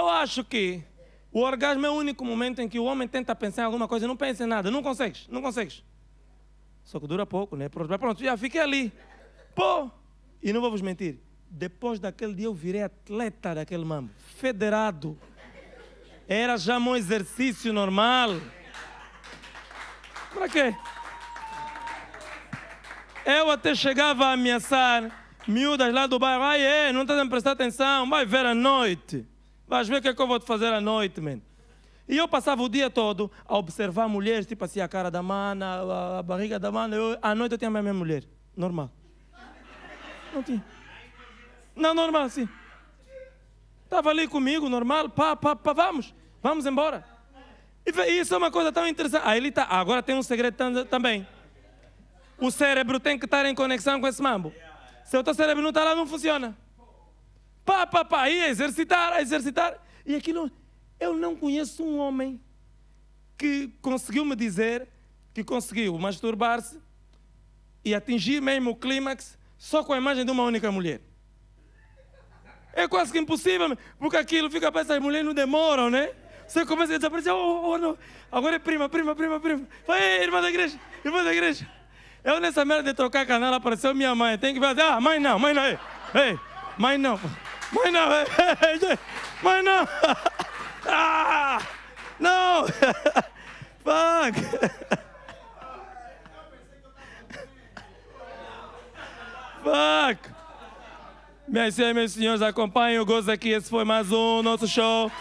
Eu acho que o orgasmo é o único momento em que o homem tenta pensar em alguma coisa, não pensa em nada, não consegues, não consegues. Só que dura pouco, né? Pronto, pronto, já fiquei ali. Pô! E não vou vos mentir, depois daquele dia eu virei atleta daquele mambo, federado. Era já um exercício normal. Para quê? Eu até chegava a ameaçar miúdas lá do bairro, ai é, não estás a prestar atenção, vai ver à noite. Vais ver o que é que eu vou te fazer à noite, man. E eu passava o dia todo a observar mulheres, tipo assim, a cara da mana, a, a barriga da mana. Eu, à noite eu tinha a minha mulher, normal. Não tinha. Não, normal, sim. Estava ali comigo, normal, pá, pá, pá, vamos, vamos embora. E, isso é uma coisa tão interessante. Ah, ele tá, agora tem um segredo também. O cérebro tem que estar em conexão com esse mambo. Se o teu cérebro não está lá, não funciona pá, pá, pá, e a exercitar, a exercitar. E aquilo, eu não conheço um homem que conseguiu me dizer que conseguiu masturbar-se e atingir mesmo o clímax só com a imagem de uma única mulher. É quase que impossível, porque aquilo fica para essas mulheres não demoram, né? Você começa a desaparecer, oh, oh, oh não. agora é prima, prima, prima, prima. Vai, irmã da igreja, irmã da igreja. Eu nessa merda de trocar canal apareceu minha mãe, tem que fazer, ah, mãe não, mãe não, ei, ei mãe não. Mas não, mas não. Ah, não. Fuck. Fuck. Meus senhores, meus senhores, acompanhem o gozo aqui. Esse foi mais um nosso show.